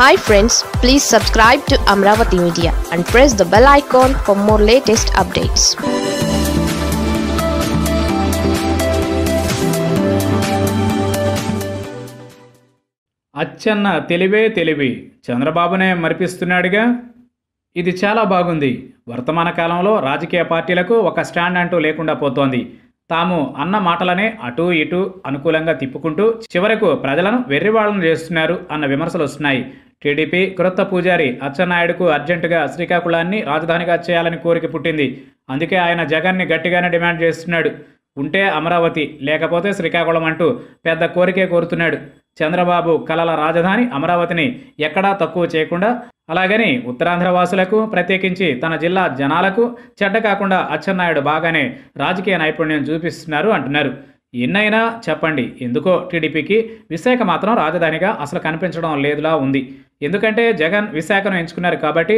hi friends please subscribe to Amaravati media and press the bell icon for more latest updates Atchanna తెలివే తెలివి చంద్రబాబునే మరిపిస్తున్నాడుగా ఇది చాలా బాగుంది వర్తమాన కాలంలో రాజకీయ పార్టీలకు ఒక స్టాండ్ అంటూ లేకుండా పోతోంది తాము అన్న మాటలనే అటూ ఇటూ అనుకూలంగా తిప్పుకుంటూ చివరకు ప్రజలను వెర్రివాళ్లను చేస్తున్నారు అన్న విమర్శలు వస్తున్నాయి టీడీపీ క్రొత్త పూజారి అచ్చెన్నాయుడుకు అర్జెంటుగా శ్రీకాకుళాన్ని రాజధానిగా చేయాలని కోరిక పుట్టింది అందుకే ఆయన జగన్ని గట్టిగానే డిమాండ్ చేస్తున్నాడు ఉంటే అమరావతి లేకపోతే శ్రీకాకుళం అంటూ పెద్ద కోరికే కోరుతున్నాడు చంద్రబాబు కలల రాజధాని అమరావతిని ఎక్కడా తక్కువ చేయకుండా అలాగని ఉత్తరాంధ్ర వాసులకు ప్రత్యేకించి తన జిల్లా జనాలకు చెడ్డ కాకుండా అచ్చెన్నాయుడు బాగానే రాజకీయ నైపుణ్యం చూపిస్తున్నారు అంటున్నారు ఎన్నైనా చెప్పండి ఎందుకో టీడీపీకి విశాఖ మాత్రం రాజధానిగా అసలు కనిపించడం లేదులా ఉంది ఎందుకంటే జగన్ విశాఖను ఎంచుకున్నారు కాబట్టి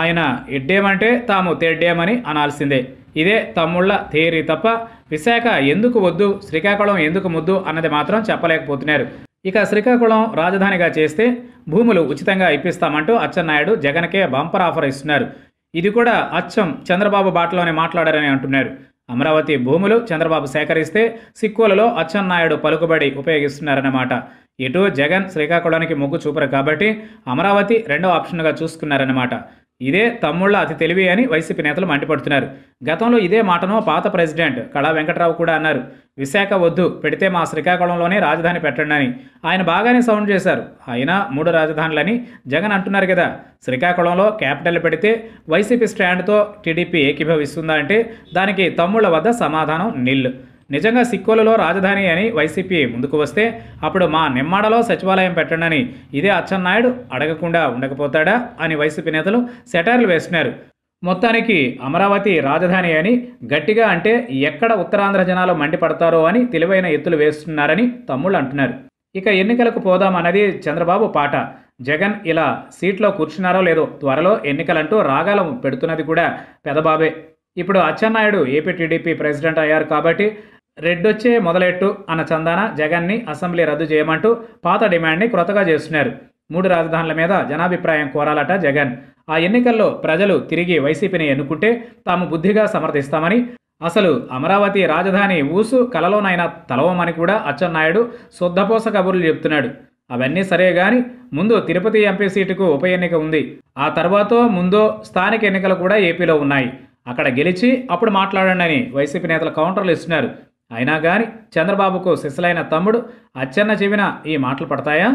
ఆయన ఎడ్డేమంటే తాము తేడ్డేమని అనాల్సిందే ఇదే తమ్ముళ్ళ థియరీ తప్ప విశాఖ ఎందుకు వద్దు శ్రీకాకుళం ఎందుకు ముద్దు అన్నది మాత్రం చెప్పలేకపోతున్నారు ఇక శ్రీకాకుళం రాజధానిగా చేస్తే భూములు ఉచితంగా ఇప్పిస్తామంటూ అచ్చెన్నాయుడు జగన్కే బంపర్ ఆఫర్ ఇస్తున్నారు ఇది కూడా అచ్చం చంద్రబాబు బాటలోనే మాట్లాడారని అంటున్నారు అమరావతి భూములు చంద్రబాబు సేకరిస్తే సిక్కులలో అచ్చెన్నాయుడు పలుకుబడి ఉపయోగిస్తున్నారన్నమాట ఇటు జగన్ శ్రీకాకుళానికి మొగ్గు చూపరు కాబట్టి అమరావతి రెండో ఆప్షన్గా చూసుకున్నారన్నమాట ఇదే తమ్ముళ్ళ అతి తెలివి అని వైసీపీ నేతలు మండిపడుతున్నారు గతంలో ఇదే మాటను పాత ప్రెసిడెంట్ కళా వెంకట్రావు కూడా అన్నారు విశాఖ వద్దు పెడితే మా శ్రీకాకుళంలోనే రాజధాని పెట్టండి అని ఆయన బాగానే సౌండ్ చేశారు అయినా మూడు రాజధానులని జగన్ అంటున్నారు కదా శ్రీకాకుళంలో క్యాపిటల్ పెడితే వైసీపీ స్టాండ్తో టీడీపీ ఏకీభవిస్తుందా అంటే దానికి తమ్ముళ్ళ వద్ద సమాధానం నిల్లు నిజంగా సిక్కోలలో రాజధాని అని వైసీపీ ముందుకు వస్తే అప్పుడు మా నిమ్మాడలో సచివాలయం పెట్టండి ఇదే అచ్చెన్నాయుడు అడగకుండా ఉండకపోతాడా అని వైసీపీ నేతలు సెటైర్లు వేస్తున్నారు మొత్తానికి అమరావతి రాజధాని అని గట్టిగా అంటే ఎక్కడ ఉత్తరాంధ్ర జనాలు మండిపడతారో అని తెలివైన ఎత్తులు వేస్తున్నారని తమ్ముళ్ళు అంటున్నారు ఇక ఎన్నికలకు పోదామన్నది చంద్రబాబు పాట జగన్ ఇలా సీట్లో కూర్చున్నారో లేదో త్వరలో ఎన్నికలంటూ రాగాలం పెడుతున్నది కూడా పెదబాబే ఇప్పుడు అచ్చెన్నాయుడు ఏపీ టీడీపీ ప్రెసిడెంట్ అయ్యారు కాబట్టి రెడ్డొచ్చే మొదలెట్టు అన్న చందాన జగన్ని అసెంబ్లీ రద్దు చేయమంటూ పాత డిమాండ్ని క్రొత్తగా చేస్తున్నారు మూడు రాజధానుల మీద జనాభిప్రాయం కోరాలట జగన్ ఆ ఎన్నికల్లో ప్రజలు తిరిగి వైసీపీని ఎన్నుకుంటే తాము బుద్ధిగా సమర్థిస్తామని అసలు అమరావతి రాజధాని ఊసు కలలోనైనా తలవమని కూడా అచ్చెన్నాయుడు శుద్ధపోస కబుర్లు చెప్తున్నాడు అవన్నీ సరే గాని ముందు తిరుపతి ఎంపీ సీటుకు ఉప ఎన్నిక ఉంది ఆ తర్వాత ముందో స్థానిక ఎన్నికలు కూడా ఏపీలో ఉన్నాయి అక్కడ గెలిచి అప్పుడు మాట్లాడండి అని వైసీపీ నేతలు కౌంటర్లు ఇస్తున్నారు అయినా కానీ చంద్రబాబుకు శిశలైన తమ్ముడు అచ్చన్న చెవిన ఈ మాటలు పడతాయా